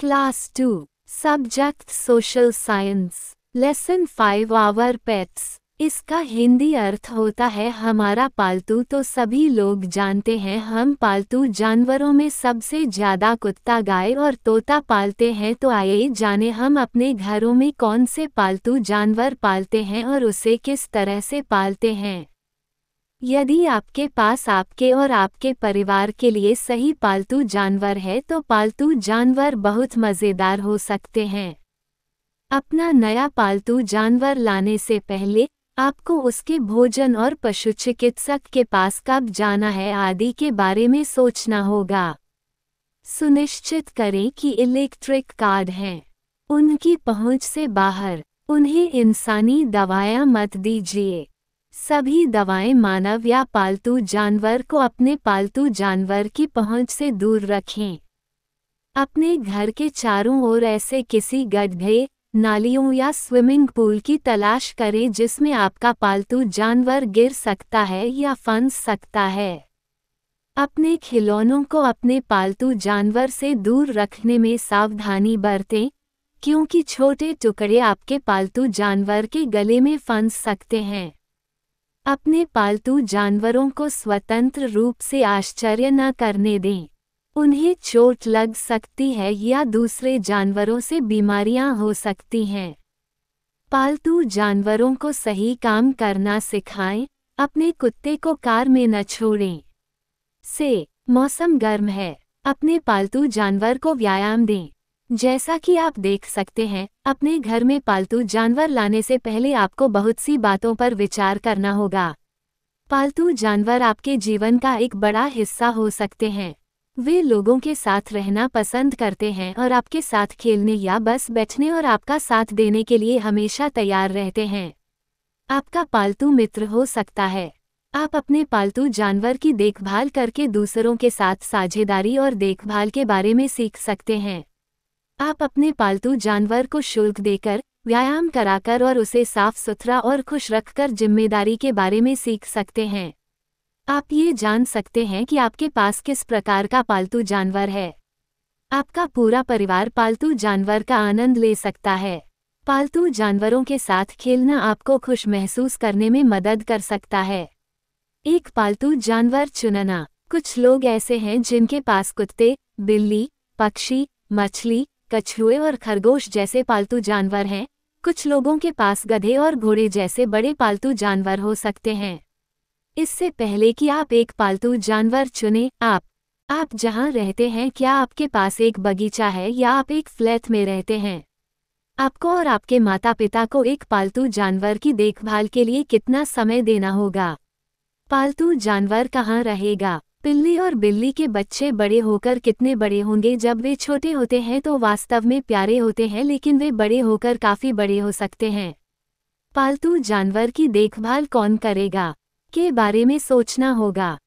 class two subject social science lesson five our pets इसका हिंदी अर्थ होता है हमारा पालतू तो सभी लोग जानते हैं हम पालतू जानवरों में सबसे ज्यादा कुत्ता गाय और तोता पालते हैं तो आइए जाने हम अपने घरों में कौन से पालतू जानवर पालते हैं और उसे किस तरह से पालते हैं यदि आपके पास आपके और आपके परिवार के लिए सही पालतू जानवर है तो पालतू जानवर बहुत मज़ेदार हो सकते हैं अपना नया पालतू जानवर लाने से पहले आपको उसके भोजन और पशु चिकित्सक के पास कब जाना है आदि के बारे में सोचना होगा सुनिश्चित करें कि इलेक्ट्रिक कार्ड हैं उनकी पहुंच से बाहर उन्हें इंसानी दवाया मत दीजिए सभी दवाएं मानव या पालतू जानवर को अपने पालतू जानवर की पहुंच से दूर रखें अपने घर के चारों ओर ऐसे किसी गड्ढे नालियों या स्विमिंग पूल की तलाश करें जिसमें आपका पालतू जानवर गिर सकता है या फंस सकता है अपने खिलौनों को अपने पालतू जानवर से दूर रखने में सावधानी बरतें क्योंकि छोटे टुकड़े आपके पालतू जानवर के गले में फंस सकते हैं अपने पालतू जानवरों को स्वतंत्र रूप से आश्चर्य न करने दें उन्हें चोट लग सकती है या दूसरे जानवरों से बीमारियां हो सकती हैं पालतू जानवरों को सही काम करना सिखाएं अपने कुत्ते को कार में न छोड़ें से मौसम गर्म है अपने पालतू जानवर को व्यायाम दें जैसा कि आप देख सकते हैं अपने घर में पालतू जानवर लाने से पहले आपको बहुत सी बातों पर विचार करना होगा पालतू जानवर आपके जीवन का एक बड़ा हिस्सा हो सकते हैं वे लोगों के साथ रहना पसंद करते हैं और आपके साथ खेलने या बस बैठने और आपका साथ देने के लिए हमेशा तैयार रहते हैं आपका पालतू मित्र हो सकता है आप अपने पालतू जानवर की देखभाल करके दूसरों के साथ साझेदारी और देखभाल के बारे में सीख सकते हैं आप अपने पालतू जानवर को शुल्क देकर व्यायाम कराकर और उसे साफ सुथरा और खुश रखकर जिम्मेदारी के बारे में सीख सकते हैं आप ये जान सकते हैं कि आपके पास किस प्रकार का पालतू जानवर है आपका पूरा परिवार पालतू जानवर का आनंद ले सकता है पालतू जानवरों के साथ खेलना आपको खुश महसूस करने में मदद कर सकता है एक पालतू जानवर चुनना कुछ लोग ऐसे हैं जिनके पास कुत्ते बिल्ली पक्षी मछली कछुए और खरगोश जैसे पालतू जानवर हैं कुछ लोगों के पास गधे और घोड़े जैसे बड़े पालतू जानवर हो सकते हैं इससे पहले कि आप एक पालतू जानवर चुने आप आप जहां रहते हैं क्या आपके पास एक बगीचा है या आप एक फ्लैट में रहते हैं आपको और आपके माता पिता को एक पालतू जानवर की देखभाल के लिए कितना समय देना होगा पालतू जानवर कहाँ रहेगा पिल्ली और बिल्ली के बच्चे बड़े होकर कितने बड़े होंगे जब वे छोटे होते हैं तो वास्तव में प्यारे होते हैं लेकिन वे बड़े होकर काफ़ी बड़े हो सकते हैं पालतू जानवर की देखभाल कौन करेगा के बारे में सोचना होगा